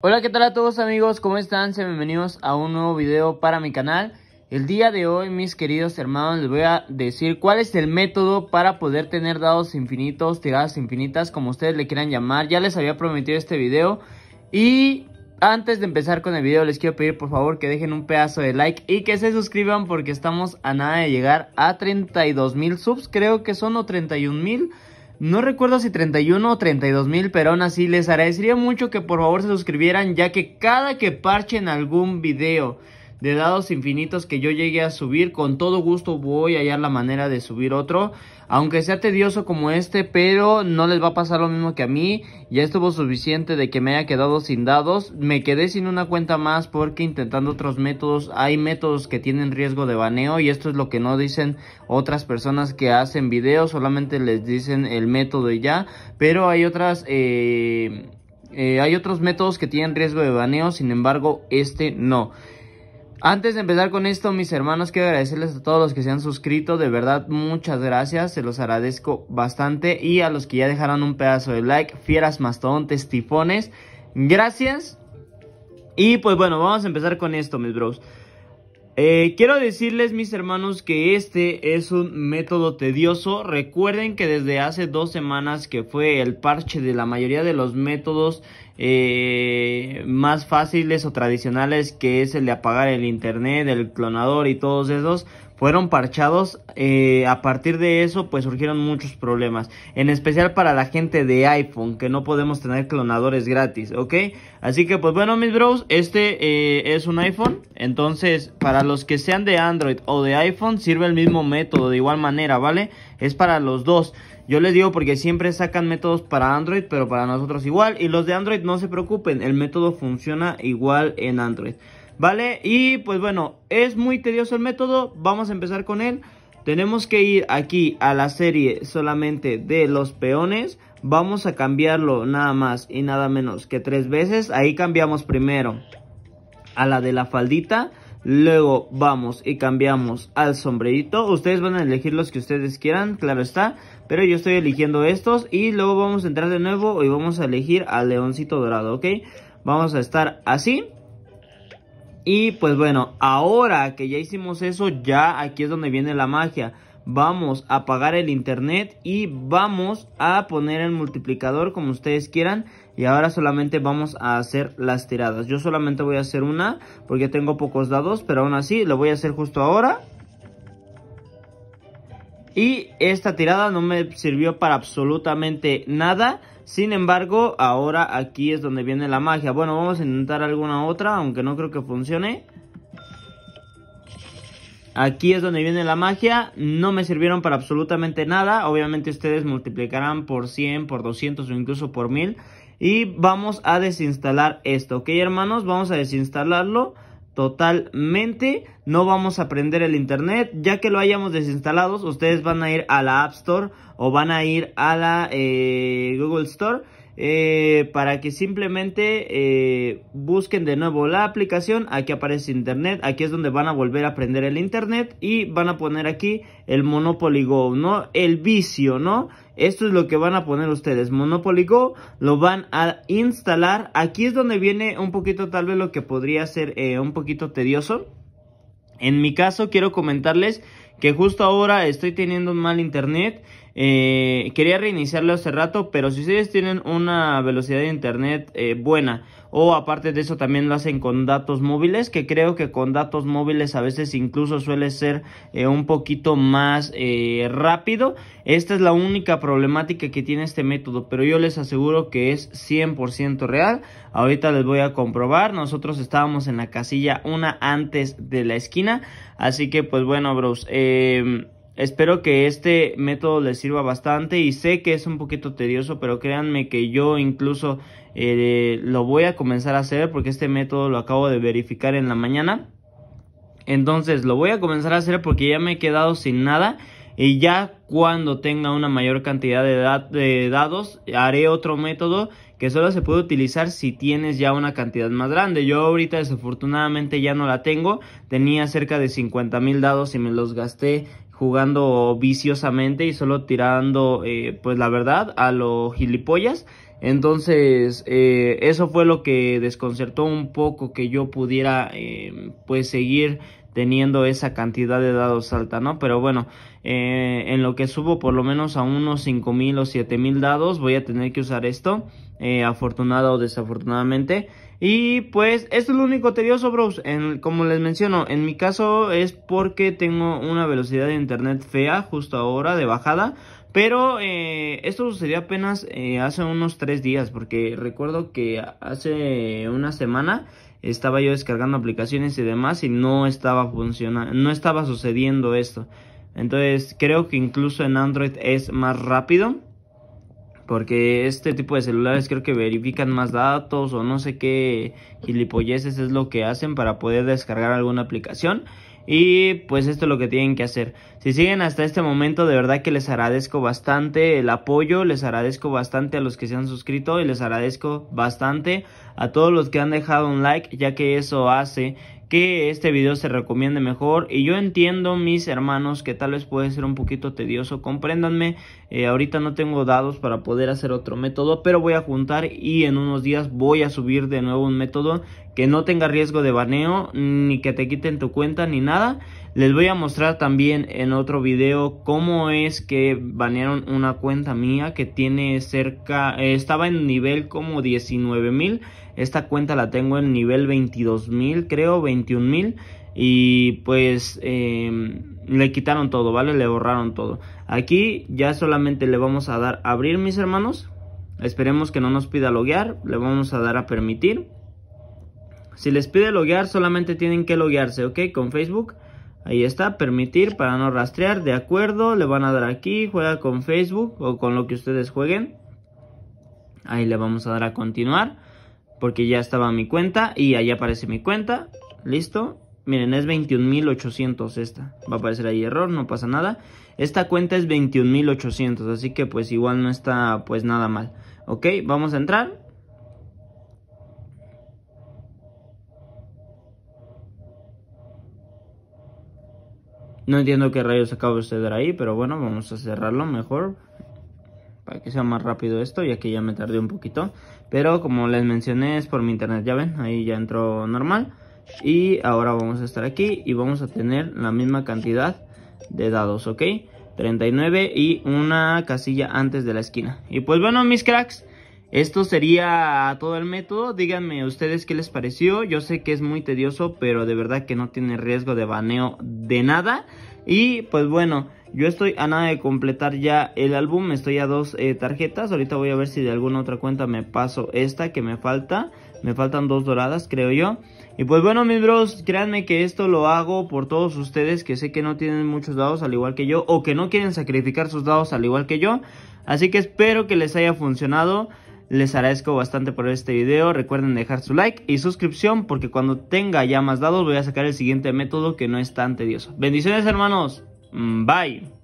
Hola qué tal a todos amigos, ¿cómo están? Sean bienvenidos a un nuevo video para mi canal El día de hoy mis queridos hermanos les voy a decir cuál es el método para poder tener dados infinitos, tiradas infinitas como ustedes le quieran llamar Ya les había prometido este video y antes de empezar con el video les quiero pedir por favor que dejen un pedazo de like y que se suscriban porque estamos a nada de llegar a 32 mil subs creo que son o 31 mil no recuerdo si 31 o 32 mil, pero aún así les agradecería mucho que por favor se suscribieran ya que cada que parchen algún video de dados infinitos que yo llegué a subir. Con todo gusto voy a hallar la manera de subir otro. Aunque sea tedioso como este, pero no les va a pasar lo mismo que a mí. Ya estuvo suficiente de que me haya quedado sin dados. Me quedé sin una cuenta más porque intentando otros métodos, hay métodos que tienen riesgo de baneo. Y esto es lo que no dicen otras personas que hacen videos. Solamente les dicen el método y ya. Pero hay otras... Eh, eh, hay otros métodos que tienen riesgo de baneo, sin embargo, este no. Antes de empezar con esto, mis hermanos, quiero agradecerles a todos los que se han suscrito. De verdad, muchas gracias. Se los agradezco bastante. Y a los que ya dejaron un pedazo de like, fieras, mastodontes, tifones. Gracias. Y pues bueno, vamos a empezar con esto, mis bros. Eh, quiero decirles, mis hermanos, que este es un método tedioso. Recuerden que desde hace dos semanas que fue el parche de la mayoría de los métodos eh, más fáciles o tradicionales que es el de apagar el internet, el clonador y todos esos fueron parchados eh, a partir de eso pues surgieron muchos problemas en especial para la gente de iPhone que no podemos tener clonadores gratis ok así que pues bueno mis bros este eh, es un iPhone entonces para los que sean de Android o de iPhone sirve el mismo método de igual manera vale es para los dos yo les digo porque siempre sacan métodos para Android, pero para nosotros igual. Y los de Android no se preocupen, el método funciona igual en Android. ¿Vale? Y pues bueno, es muy tedioso el método, vamos a empezar con él. Tenemos que ir aquí a la serie solamente de los peones. Vamos a cambiarlo nada más y nada menos que tres veces. Ahí cambiamos primero a la de la faldita Luego vamos y cambiamos al sombrerito. Ustedes van a elegir los que ustedes quieran, claro está. Pero yo estoy eligiendo estos. Y luego vamos a entrar de nuevo y vamos a elegir al leoncito dorado, ¿ok? Vamos a estar así. Y pues bueno, ahora que ya hicimos eso, ya aquí es donde viene la magia vamos a apagar el internet y vamos a poner el multiplicador como ustedes quieran y ahora solamente vamos a hacer las tiradas yo solamente voy a hacer una porque tengo pocos dados pero aún así lo voy a hacer justo ahora y esta tirada no me sirvió para absolutamente nada sin embargo ahora aquí es donde viene la magia bueno vamos a intentar alguna otra aunque no creo que funcione Aquí es donde viene la magia, no me sirvieron para absolutamente nada, obviamente ustedes multiplicarán por 100, por 200 o incluso por 1000 y vamos a desinstalar esto, ok hermanos, vamos a desinstalarlo totalmente, no vamos a prender el internet, ya que lo hayamos desinstalado, ustedes van a ir a la App Store o van a ir a la eh, Google Store eh, para que simplemente eh, busquen de nuevo la aplicación. Aquí aparece Internet, aquí es donde van a volver a aprender el Internet y van a poner aquí el Monopoly Go, ¿no? El vicio, ¿no? Esto es lo que van a poner ustedes. Monopoly Go lo van a instalar. Aquí es donde viene un poquito tal vez lo que podría ser eh, un poquito tedioso. En mi caso quiero comentarles que justo ahora estoy teniendo un mal internet. Eh, quería reiniciarlo hace rato, pero si ustedes tienen una velocidad de internet eh, buena o aparte de eso también lo hacen con datos móviles, que creo que con datos móviles a veces incluso suele ser eh, un poquito más eh, rápido. Esta es la única problemática que tiene este método, pero yo les aseguro que es 100% real. Ahorita les voy a comprobar. Nosotros estábamos en la casilla una antes de la esquina, así que pues bueno, bros. Eh, Espero que este método les sirva bastante y sé que es un poquito tedioso, pero créanme que yo incluso eh, lo voy a comenzar a hacer porque este método lo acabo de verificar en la mañana. Entonces lo voy a comenzar a hacer porque ya me he quedado sin nada y ya cuando tenga una mayor cantidad de, de, dados haré otro método que solo se puede utilizar si tienes ya una cantidad más grande. Yo ahorita desafortunadamente ya no la tengo, tenía cerca de 50 mil dados y me los gasté jugando viciosamente y solo tirando eh, pues la verdad a los gilipollas entonces eh, eso fue lo que desconcertó un poco que yo pudiera eh, pues seguir teniendo esa cantidad de dados alta, ¿no? Pero bueno, eh, en lo que subo por lo menos a unos 5000 o 7000 dados, voy a tener que usar esto, eh, afortunado o desafortunadamente. Y pues esto es lo único tedioso, bros. En, como les menciono, en mi caso es porque tengo una velocidad de internet fea justo ahora de bajada. Pero eh, esto sucedió apenas eh, hace unos tres días, porque recuerdo que hace una semana estaba yo descargando aplicaciones y demás y no estaba funcionando, no estaba sucediendo esto. Entonces creo que incluso en Android es más rápido. Porque este tipo de celulares creo que verifican más datos o no sé qué gilipolleces es lo que hacen para poder descargar alguna aplicación. Y pues esto es lo que tienen que hacer. Si siguen hasta este momento, de verdad que les agradezco bastante el apoyo, les agradezco bastante a los que se han suscrito y les agradezco bastante a todos los que han dejado un like, ya que eso hace que este video se recomiende mejor y yo entiendo mis hermanos que tal vez puede ser un poquito tedioso compréndanme eh, ahorita no tengo dados para poder hacer otro método pero voy a juntar y en unos días voy a subir de nuevo un método que no tenga riesgo de baneo ni que te quiten tu cuenta ni nada les voy a mostrar también en otro video cómo es que banearon una cuenta mía que tiene cerca, eh, estaba en nivel como $19,000. esta cuenta la tengo en nivel $22,000, creo $21,000. y pues em, le quitaron todo, ¿vale? Le borraron todo. Aquí ya solamente le vamos a dar a abrir mis hermanos, esperemos que no nos pida loguear, le vamos a dar a permitir. Si les pide loguear, solamente tienen que loguearse, ¿ok? Con Facebook. Ahí está, permitir para no rastrear, de acuerdo, le van a dar aquí, juega con Facebook o con lo que ustedes jueguen. Ahí le vamos a dar a continuar, porque ya estaba mi cuenta y ahí aparece mi cuenta, listo. Miren, es 21.800 esta, va a aparecer ahí error, no pasa nada. Esta cuenta es 21.800, así que pues igual no está pues nada mal. Ok, vamos a entrar No entiendo qué rayos acaba de suceder ahí, pero bueno, vamos a cerrarlo mejor. Para que sea más rápido esto, ya que ya me tardé un poquito. Pero como les mencioné, es por mi internet, ya ven, ahí ya entró normal. Y ahora vamos a estar aquí y vamos a tener la misma cantidad de dados, ¿ok? 39 y una casilla antes de la esquina. Y pues bueno, mis cracks, esto sería todo el método, díganme ustedes qué les pareció, yo sé que es muy tedioso, pero de verdad que no tiene riesgo de baneo de nada. Y pues bueno, yo estoy a nada de completar ya el álbum, estoy a dos eh, tarjetas, ahorita voy a ver si de alguna otra cuenta me paso esta que me falta, me faltan dos doradas creo yo. Y pues bueno mis bros, créanme que esto lo hago por todos ustedes que sé que no tienen muchos dados al igual que yo o que no quieren sacrificar sus dados al igual que yo. Así que espero que les haya funcionado. Les agradezco bastante por este video. Recuerden dejar su like y suscripción porque cuando tenga ya más dados voy a sacar el siguiente método que no es tan tedioso. Bendiciones hermanos. Mm, bye.